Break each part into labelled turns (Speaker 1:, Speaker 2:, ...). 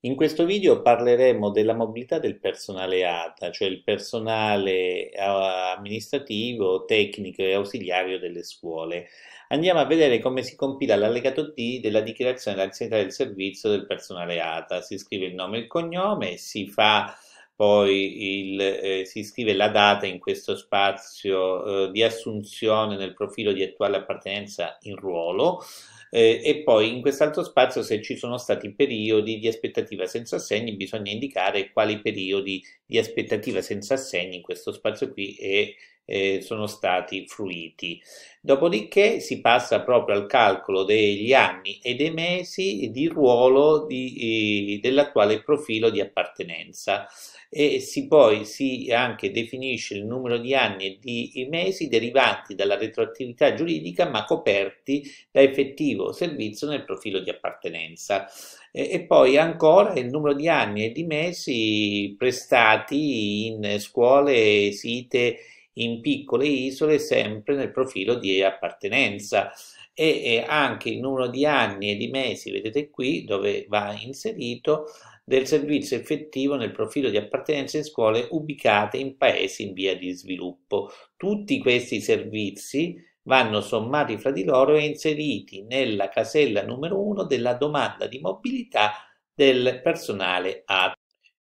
Speaker 1: In questo video parleremo della mobilità del personale ATA, cioè il personale eh, amministrativo, tecnico e ausiliario delle scuole. Andiamo a vedere come si compila l'allegato D della dichiarazione dell'anzianità del servizio del personale ATA. Si scrive il nome e il cognome, si fa poi il, eh, si scrive la data in questo spazio eh, di assunzione nel profilo di attuale appartenenza in ruolo eh, e poi in quest'altro spazio se ci sono stati periodi di aspettativa senza assegni bisogna indicare quali periodi di aspettativa senza assegni in questo spazio qui e eh, sono stati fruiti. Dopodiché si passa proprio al calcolo degli anni e dei mesi di ruolo di, eh, dell'attuale profilo di appartenenza e si poi si anche definisce il numero di anni e di mesi derivanti dalla retroattività giuridica ma coperti da effettivo servizio nel profilo di appartenenza e, e poi ancora il numero di anni e di mesi prestati in scuole, site in piccole isole sempre nel profilo di appartenenza e, e anche il numero di anni e di mesi, vedete qui, dove va inserito del servizio effettivo nel profilo di appartenenza in scuole ubicate in paesi in via di sviluppo. Tutti questi servizi vanno sommati fra di loro e inseriti nella casella numero 1 della domanda di mobilità del personale AT.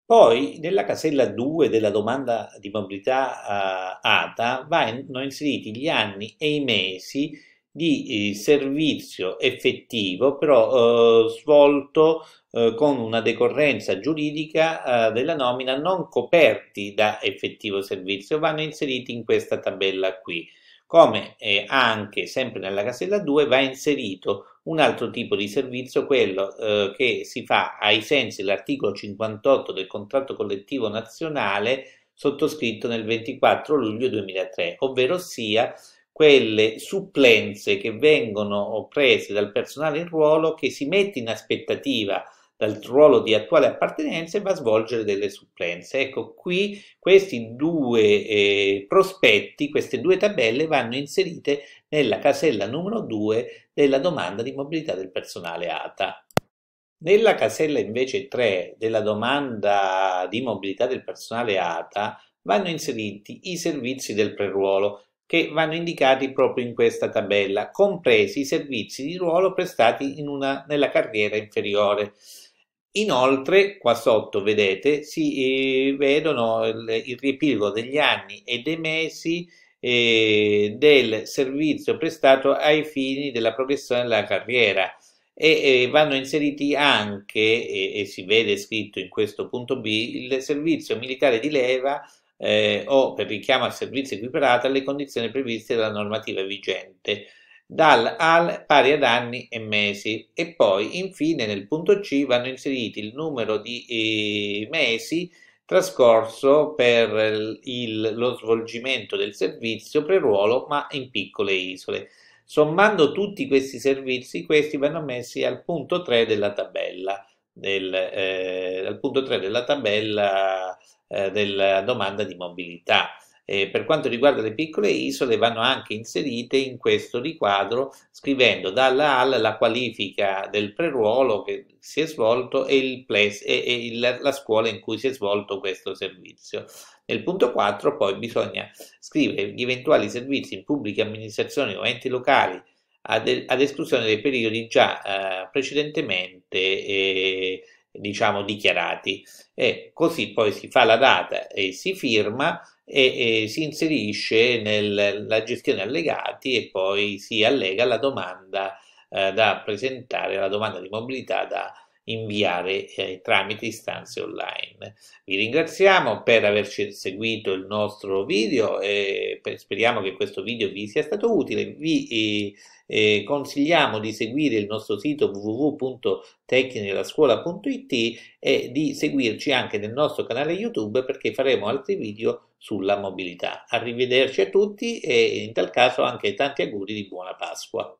Speaker 1: Poi nella casella 2 della domanda di mobilità eh, ATA vanno inseriti gli anni e i mesi di eh, servizio effettivo però eh, svolto eh, con una decorrenza giuridica eh, della nomina non coperti da effettivo servizio vanno inseriti in questa tabella qui come eh, anche sempre nella casella 2 va inserito un altro tipo di servizio, quello eh, che si fa ai sensi dell'articolo 58 del contratto collettivo nazionale sottoscritto nel 24 luglio 2003, ovvero sia quelle supplenze che vengono prese dal personale in ruolo che si mette in aspettativa dal ruolo di attuale appartenenza e va a svolgere delle supplenze. Ecco, qui questi due eh, prospetti, queste due tabelle vanno inserite nella casella numero 2 della domanda di mobilità del personale ATA. Nella casella invece 3 della domanda di mobilità del personale ATA vanno inseriti i servizi del preruolo che vanno indicati proprio in questa tabella, compresi i servizi di ruolo prestati una, nella carriera inferiore. Inoltre, qua sotto vedete, si eh, vedono il, il, riepilogo degli anni e dei mesi eh, del servizio prestato ai fini della progressione della carriera e, e eh, vanno inseriti anche, e, e, si vede scritto in questo punto B, il servizio militare di leva eh, o per richiamo al servizio equiparato alle condizioni previste dalla normativa vigente dal al pari ad anni e mesi e poi infine nel punto C vanno inseriti il numero di eh, mesi trascorso per il, lo svolgimento del servizio pre-ruolo ma in piccole isole. Sommando tutti questi servizi, questi vanno messi al punto 3 della tabella, del, eh, al punto 3 della tabella eh, della domanda di mobilità. Eh, per quanto riguarda le piccole isole, vanno anche inserite in questo riquadro, scrivendo dalla AL la qualifica del preruolo che si è svolto e, il place, e, e il, la scuola in cui si è svolto questo servizio. Nel punto 4 poi bisogna scrivere gli eventuali servizi in pubbliche amministrazioni o enti locali ad, ad esclusione dei periodi già eh, precedentemente eh, diciamo dichiarati e così poi si fa la data e si firma e, e si inserisce nella gestione allegati e poi si allega la domanda eh, da presentare, la domanda di mobilità da presentare inviare eh, tramite istanze online. Vi ringraziamo per averci seguito il nostro video e per, speriamo che questo video vi sia stato utile. Vi eh, eh consigliamo di seguire il nostro sito www.tecnichelascuola.it e di seguirci anche nel nostro canale YouTube perché faremo altri video sulla mobilità. Arrivederci a tutti e in tal caso anche tanti auguri di buona Pasqua.